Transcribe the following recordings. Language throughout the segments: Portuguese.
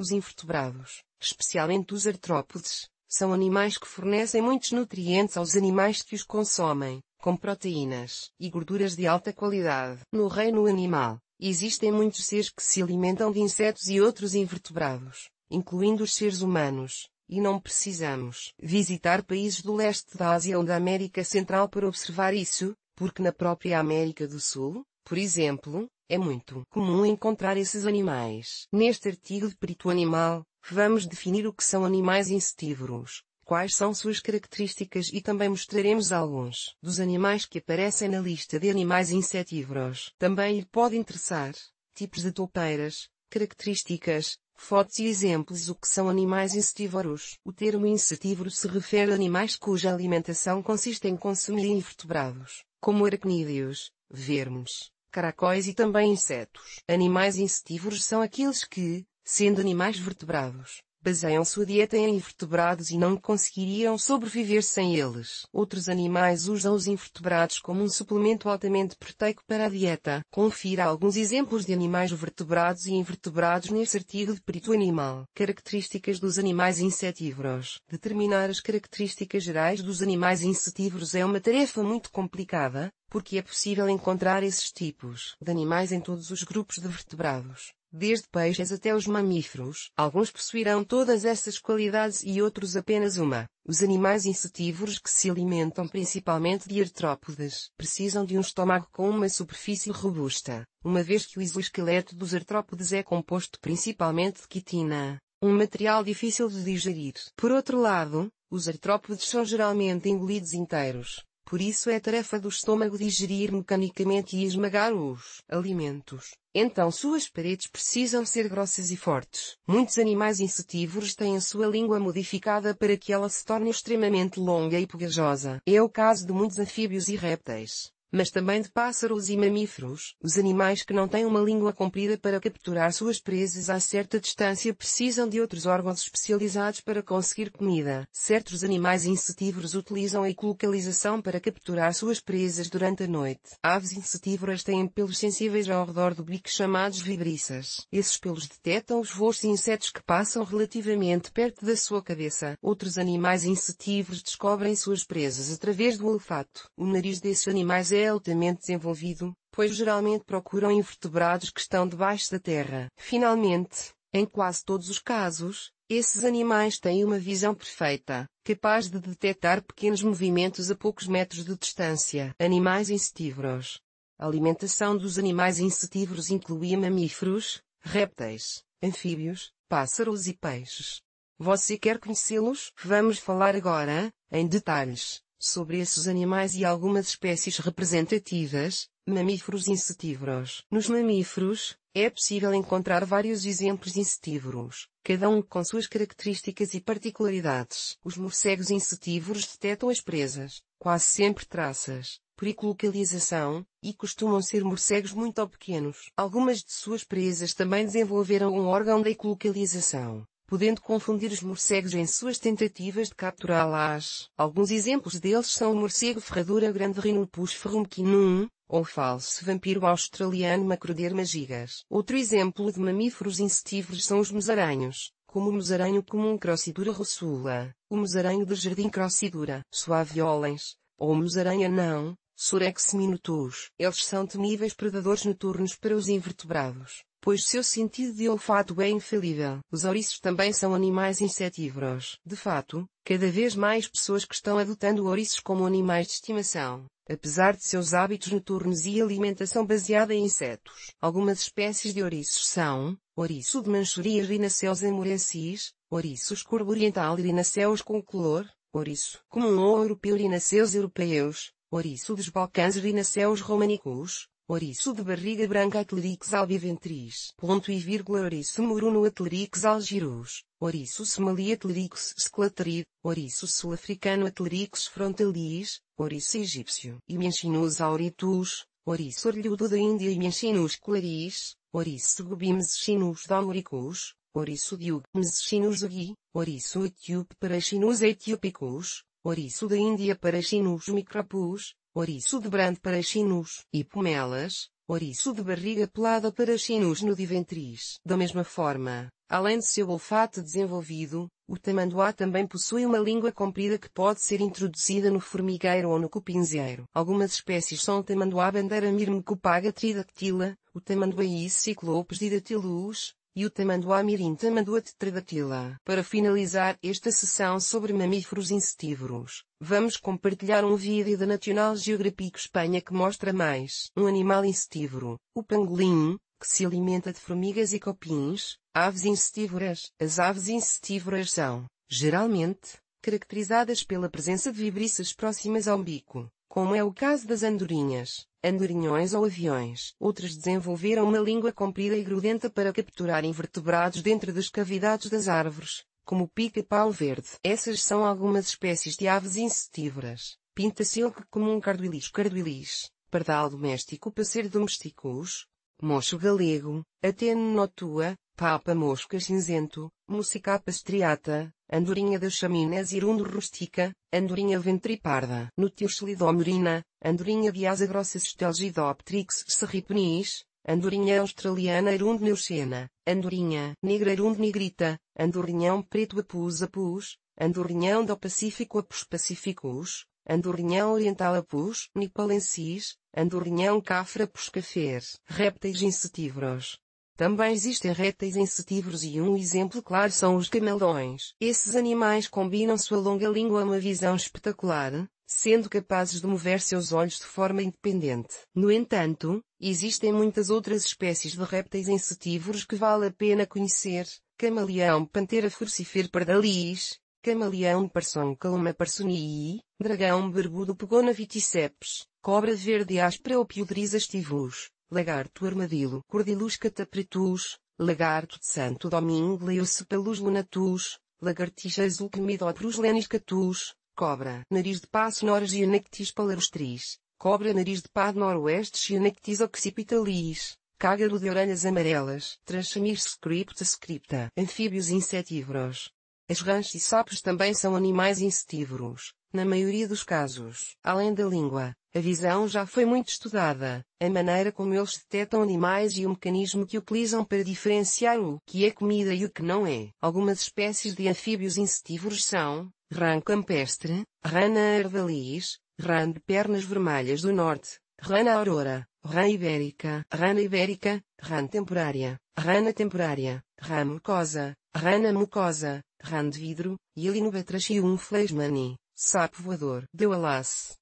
Os invertebrados, especialmente os artrópodes, são animais que fornecem muitos nutrientes aos animais que os consomem, com proteínas e gorduras de alta qualidade. No reino animal, existem muitos seres que se alimentam de insetos e outros invertebrados, incluindo os seres humanos, e não precisamos visitar países do leste da Ásia ou da América Central para observar isso, porque na própria América do Sul, por exemplo, é muito comum encontrar esses animais. Neste artigo de perito animal, vamos definir o que são animais insetívoros, quais são suas características e também mostraremos alguns dos animais que aparecem na lista de animais insetívoros. Também lhe pode interessar tipos de toupeiras, características, fotos e exemplos o que são animais insetívoros. O termo insetívoro se refere a animais cuja alimentação consiste em consumir invertebrados, como aracnídeos, vermes, caracóis e também insetos. Animais insetívoros são aqueles que, sendo animais vertebrados, baseiam sua dieta em invertebrados e não conseguiriam sobreviver sem eles. Outros animais usam os invertebrados como um suplemento altamente proteico para a dieta. Confira alguns exemplos de animais vertebrados e invertebrados neste artigo de perito animal. Características dos animais insetívoros. Determinar as características gerais dos animais insetívoros é uma tarefa muito complicada, porque é possível encontrar esses tipos de animais em todos os grupos de vertebrados. Desde peixes até os mamíferos, alguns possuirão todas essas qualidades e outros apenas uma. Os animais insetívoros que se alimentam principalmente de artrópodes precisam de um estômago com uma superfície robusta, uma vez que o exoesqueleto dos artrópodes é composto principalmente de quitina, um material difícil de digerir. Por outro lado, os artrópodes são geralmente engolidos inteiros, por isso é tarefa do estômago digerir mecanicamente e esmagar os alimentos. Então suas paredes precisam ser grossas e fortes. Muitos animais insetívoros têm a sua língua modificada para que ela se torne extremamente longa e pegajosa. É o caso de muitos anfíbios e répteis mas também de pássaros e mamíferos. Os animais que não têm uma língua comprida para capturar suas presas a certa distância precisam de outros órgãos especializados para conseguir comida. Certos animais insetívoros utilizam a ecolocalização para capturar suas presas durante a noite. Aves insetívoras têm pelos sensíveis ao redor do bico chamados vibriças. Esses pelos detectam os voos de insetos que passam relativamente perto da sua cabeça. Outros animais insetívoros descobrem suas presas através do olfato. O nariz desses animais é é altamente desenvolvido, pois geralmente procuram invertebrados que estão debaixo da terra. Finalmente, em quase todos os casos, esses animais têm uma visão perfeita, capaz de detectar pequenos movimentos a poucos metros de distância. Animais insetívoros. A alimentação dos animais insetívoros inclui mamíferos, répteis, anfíbios, pássaros e peixes. Você quer conhecê-los? Vamos falar agora, em detalhes, sobre esses animais e algumas espécies representativas, mamíferos insetívoros. Nos mamíferos, é possível encontrar vários exemplos insetívoros, cada um com suas características e particularidades. Os morcegos insetívoros detectam as presas, quase sempre traças, pericolocalização, e costumam ser morcegos muito pequenos. Algumas de suas presas também desenvolveram um órgão da ecolocalização, podendo confundir os morcegos em suas tentativas de capturá-las. Alguns exemplos deles são o morcego ferradura grande Rhinopus ferrumquinum, ou falso vampiro australiano Macroderma gigas. Outro exemplo de mamíferos insetívoros são os musaranhos, como o musaranho comum Crossidura russula, o musaranho de jardim Crossidura suaviolens, ou o musaranha não, Surex minutus. Eles são temíveis predadores noturnos para os invertebrados pois seu sentido de olfato é infalível. Os ouriços também são animais insetívoros. De fato, cada vez mais pessoas que estão adotando ouriços como animais de estimação, apesar de seus hábitos noturnos e alimentação baseada em insetos. Algumas espécies de ouriços são, ouriço de Manchuria rinaceus amurensis, ouriços corvo oriental rinaceus com color, ouriço comum ou europeu rinaceus europeus, ouriço dos Balcãs rinaceus romanicus, Oriço de barriga branca Atlerix albiventris. Ponto e vírgula Oriço moruno Atlerix algirus. Oriço somali Atlerix sclateri. Oriço sul-africano Atlerix frontalis. Oriço egípcio. Imenchinus auritus. Oriço orlhudo da Índia Imenchinus claris. Ouriço gubimeschinus domoricus. Ouriço diugmeschinus ugi. Oriço etíope para chinos etiópicos. Oriço da Índia para micrapus micropus ouriço de brando para chinos e pomelas, ouriço de barriga pelada para chinos no diventris. Da mesma forma, além de seu olfato desenvolvido, o tamanduá também possui uma língua comprida que pode ser introduzida no formigueiro ou no cupinzeiro. Algumas espécies são o tamanduá bandeira mirmecopaga tridactila, o tamanduá e ciclopes didatilus, e o tamanduá mirim tamanduá tetradatila. Para finalizar esta sessão sobre mamíferos insetívoros, vamos compartilhar um vídeo da National Geographic Espanha que mostra mais um animal insetívoro, o pangolim, que se alimenta de formigas e copins, aves insetívoras. As aves insetívoras são, geralmente, caracterizadas pela presença de vibriças próximas ao bico, como é o caso das andorinhas, andorinhões ou aviões. Outras desenvolveram uma língua comprida e grudenta para capturar invertebrados dentro das cavidades das árvores, como o pica-pau verde. Essas são algumas espécies de aves insetívoras. Pinta-silque comum carduilis carduilis, pardal doméstico passer domesticus, mocho galego, atene notua, Papa mosca cinzento, música pastriata, andorinha das Chaminas irundo rustica, andorinha ventriparda, nutilchelidomurina, andorinha de asa grossa stelgidoptrix serripnis, andorinha australiana irundo neuchena, andorinha negra irundo negrita, andorinhão preto apus apus, andorinhão do Pacífico apus pacificus, andorinhão oriental apus nipalensis, andorinhão cafra apus cafer, répteis insetívoros, também existem répteis insetívoros e um exemplo claro são os camelões. Esses animais combinam sua longa língua a uma visão espetacular, sendo capazes de mover seus olhos de forma independente. No entanto, existem muitas outras espécies de répteis insetívoros que vale a pena conhecer. Camaleão Pantera Furcifer Pardalis, Camaleão Parson Caluma Parsonii, Dragão Barbudo Pegona Viticeps, Cobra Verde Áspera Opiodrisa Stivus, lagarto armadilo, cordilus catapretus, lagarto de santo domingo leucepalus lunatus, lagartixa azul chemidoprus leniscatus, cobra, nariz de passo norgianectis palarustris, cobra nariz de pado noroeste Xenectis occipitalis, cágaro de orelhas amarelas, Tranchamis scripta scripta, anfíbios insetívoros. As rãs e sapos também são animais insetívoros, na maioria dos casos, além da língua, a visão já foi muito estudada, a maneira como eles detectam animais e o mecanismo que utilizam para diferenciar o que é comida e o que não é. Algumas espécies de anfíbios insetívoros são rã campestre, rana ardaliz, rã de pernas vermelhas do norte, rana aurora, rã ibérica, rana ibérica, rã temporária, rana temporária, rã mucosa, rana mucosa, rã de vidro, e alinobatrachium fleismani, sapo voador. Deu alace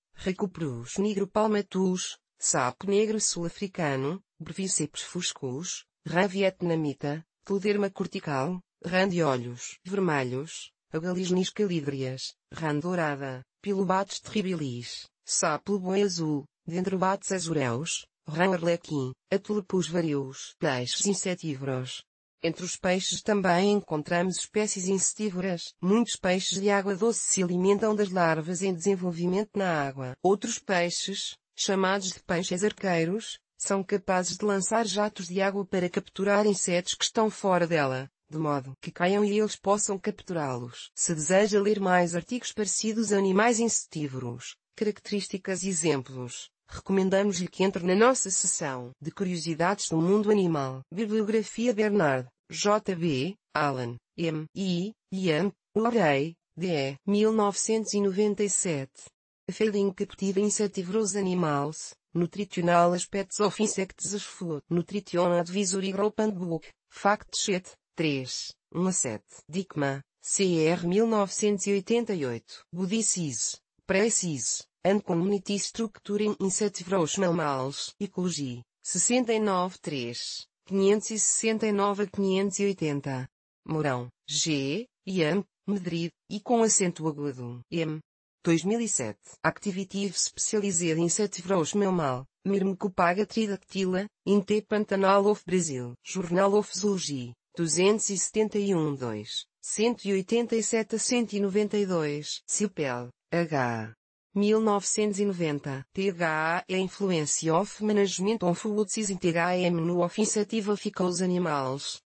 negro palmatus, sapo negro sul-africano, Breviceps fuscus, rã vietnamita, Tloderma cortical, rã de olhos vermelhos, Agalisnis calidrias, rã dourada, Pilobates terribilis, sapo boi azul, Dendrobates azureus, rã arlequim, Atulepus varius, peixes insetívoros, entre os peixes também encontramos espécies insetívoras. Muitos peixes de água doce se alimentam das larvas em desenvolvimento na água. Outros peixes, chamados de peixes arqueiros, são capazes de lançar jatos de água para capturar insetos que estão fora dela, de modo que caiam e eles possam capturá-los. Se deseja ler mais artigos parecidos a animais insetívoros, características e exemplos, recomendamos-lhe que entre na nossa seção de curiosidades do mundo animal. Bibliografia Bernard JB, Allen, M. I. Ian, Orei, D. 1997. Failing Captive Insectivorous Animals, Nutritional Aspects of Insects as Food, Nutrition Advisory Group and Book, Fact Sheet, 3, 17. Dickman, CR 1988. Budices, Precise. and Community Structuring Insectivorous Mammals, Ecology, 69.3. 569 a 580. Mourão, G, Ian, Madrid, e com acento agudo, M. 2007. Activity specialized in Setivros meu mal, Mirmecopaga tridactila, Inte Pantanal of Brasil. Jornal of Zoology, 271-2, 187 a 192. Cipel, H. 1990. THA é Influence of Management on Foods is in THM no Ofensativa Fica Animals. Animais.